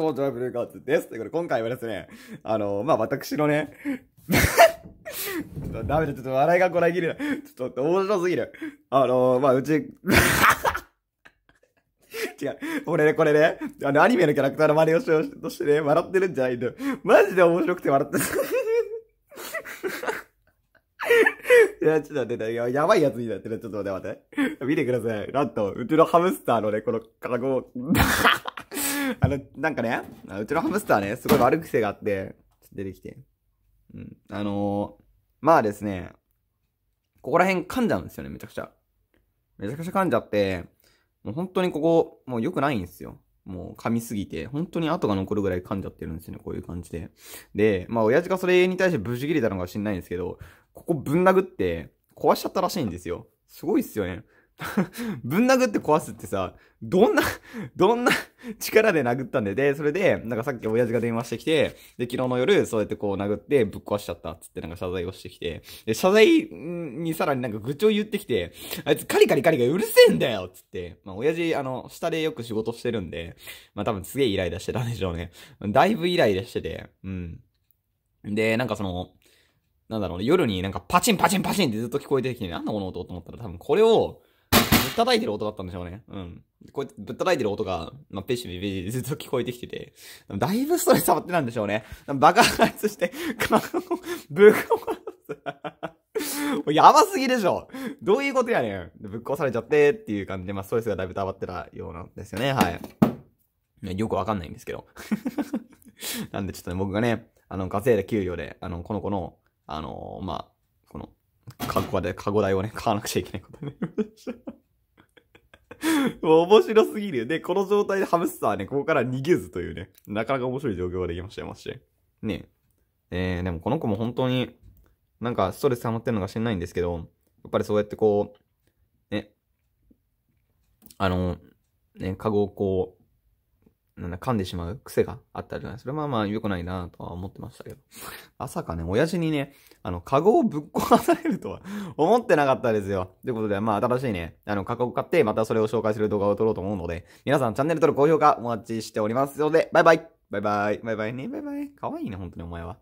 うラブルガーです。ということで、今回はですね、あの、まあ、私のね、ダメだ、ちょっと笑いがこらいぎれちょっと面白すぎる。あの、まあ、うち、違う。俺ね、これね、あの、アニメのキャラクターの真似をしようとしてね、笑ってるんじゃないんだよ。マジで面白くて笑ってる。いや、ちょっと待って、ややばいやつになってる。ちょっと待って、待って。見てください。なんと、うちのハムスターのね、この、カゴ あの、なんかね、うちのハムスターね、すごい悪癖があって、っ出てきて。うん。あのー、まあですね、ここら辺噛んじゃうんですよね、めちゃくちゃ。めちゃくちゃ噛んじゃって、もう本当にここ、もう良くないんですよ。もう噛みすぎて、本当に跡が残るぐらい噛んじゃってるんですよね、こういう感じで。で、まあ親父がそれに対してブチ切れたのかもしんないんですけど、ここぶん殴って壊しちゃったらしいんですよ。すごいっすよね。ぶん殴って壊すってさ、どんな、どんな 力で殴ったんで、で、それで、なんかさっき親父が電話してきて、で、昨日の夜、そうやってこう殴ってぶっ壊しちゃったっつってなんか謝罪をしてきて、で、謝罪にさらになんか愚痴を言ってきて、あいつカリカリカリがうるせえんだよっつって、まあ親父、あの、下でよく仕事してるんで、まあ多分すげえイライラしてたんでしょうね。だいぶイライラしてて、うん。で、なんかその、なんだろうね、夜になんかパチンパチンパチンってずっと聞こえてきて、なんだこの音と思ったら多分これを、ぶったたいてる音だったんでしょうね。うん。こうやってぶったたいてる音が、まあ、ペシビビビでずっと聞こえてきてて、だいぶストレス溜まってたんでしょうね。爆発して、顔をぶっ壊す。やばすぎでしょどういうことやねん。ぶっ壊されちゃってっていう感じで、まあ、ストレスがだいぶ溜まってたようなんですよね。はい。よくわかんないんですけど。なんでちょっとね、僕がね、あの、稼いだ給料で、あの、この子の、あのー、まあ、この、カゴで、カゴ代をね、買わなくちゃいけないことになりました。もう面白すぎるよ。で、この状態でハムスターはね、ここから逃げずというね、なかなか面白い状況ができましたよ、まして。ねえ。えー、でもこの子も本当に、なんかストレス溜まってるのか知らないんですけど、やっぱりそうやってこう、ね、あの、ね、カゴをこう、なんだ、噛んでしまう癖があったじゃないそれはまあまあ良くないなとは思ってましたけど。まさかね、親父にね、あの、カゴをぶっ壊されるとは思ってなかったですよ。ということで、まあ新しいね、あの、カゴを買って、またそれを紹介する動画を撮ろうと思うので、皆さんチャンネル登録、高評価お待ちしておりますので、バイバイバイバイバイバイね、バイバイ。かわいいね、本当にお前は。